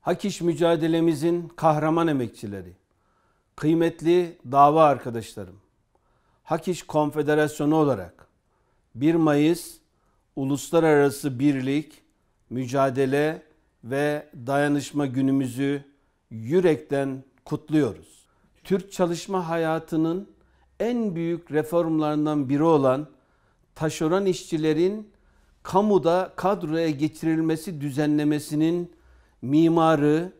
hak iş mücadelemizin kahraman emekçileri, kıymetli dava arkadaşlarım, Hak İş Konfederasyonu olarak 1 Mayıs Uluslararası Birlik, Mücadele ve Dayanışma Günümüzü yürekten kutluyoruz. Türk çalışma hayatının en büyük reformlarından biri olan taşeron işçilerin kamuda kadroya geçirilmesi düzenlemesinin mimarı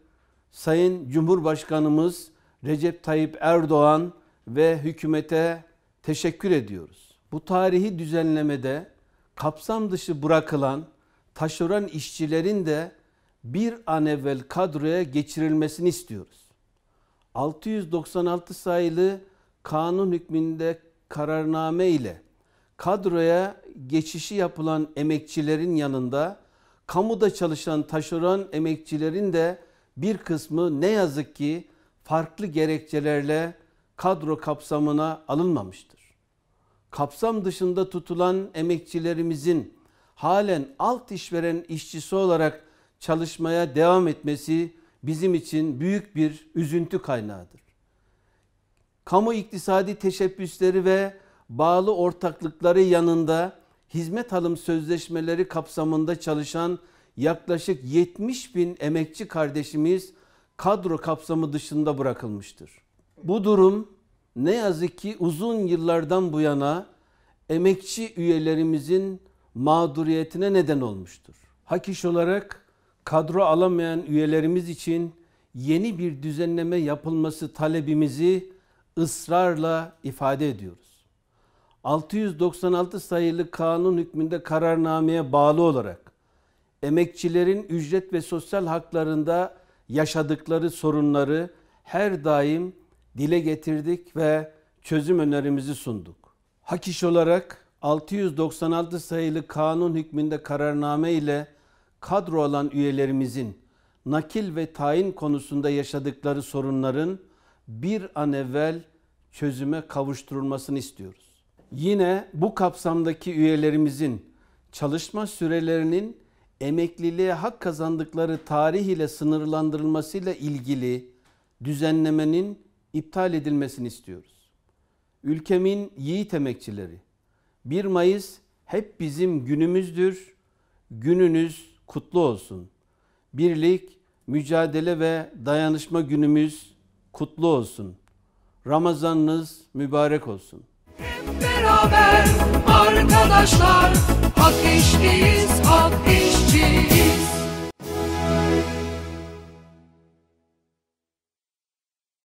Sayın Cumhurbaşkanımız Recep Tayyip Erdoğan ve hükümete teşekkür ediyoruz. Bu tarihi düzenlemede kapsam dışı bırakılan taşıran işçilerin de bir an evvel kadroya geçirilmesini istiyoruz. 696 sayılı kanun hükmünde kararname ile kadroya geçişi yapılan emekçilerin yanında kamuda çalışan, taşeron emekçilerin de bir kısmı ne yazık ki farklı gerekçelerle kadro kapsamına alınmamıştır. Kapsam dışında tutulan emekçilerimizin halen alt işveren işçisi olarak çalışmaya devam etmesi bizim için büyük bir üzüntü kaynağıdır. Kamu iktisadi teşebbüsleri ve bağlı ortaklıkları yanında hizmet alım sözleşmeleri kapsamında çalışan yaklaşık 70 bin emekçi kardeşimiz kadro kapsamı dışında bırakılmıştır. Bu durum ne yazık ki uzun yıllardan bu yana emekçi üyelerimizin mağduriyetine neden olmuştur. Hak iş olarak kadro alamayan üyelerimiz için yeni bir düzenleme yapılması talebimizi ısrarla ifade ediyoruz. 696 sayılı kanun hükmünde kararnameye bağlı olarak emekçilerin ücret ve sosyal haklarında yaşadıkları sorunları her daim dile getirdik ve çözüm önerimizi sunduk. Hak iş olarak 696 sayılı kanun hükmünde kararname ile kadro olan üyelerimizin nakil ve tayin konusunda yaşadıkları sorunların bir an evvel çözüme kavuşturulmasını istiyoruz. Yine bu kapsamdaki üyelerimizin çalışma sürelerinin emekliliğe hak kazandıkları tarih ile sınırlandırılmasıyla ilgili düzenlemenin iptal edilmesini istiyoruz. Ülkemin yiğit emekçileri 1 Mayıs hep bizim günümüzdür. Gününüz kutlu olsun. Birlik, mücadele ve dayanışma günümüz kutlu olsun. Ramazanınız mübarek olsun beraber arkadaşlar, ateşteyiz, ateşteyiz.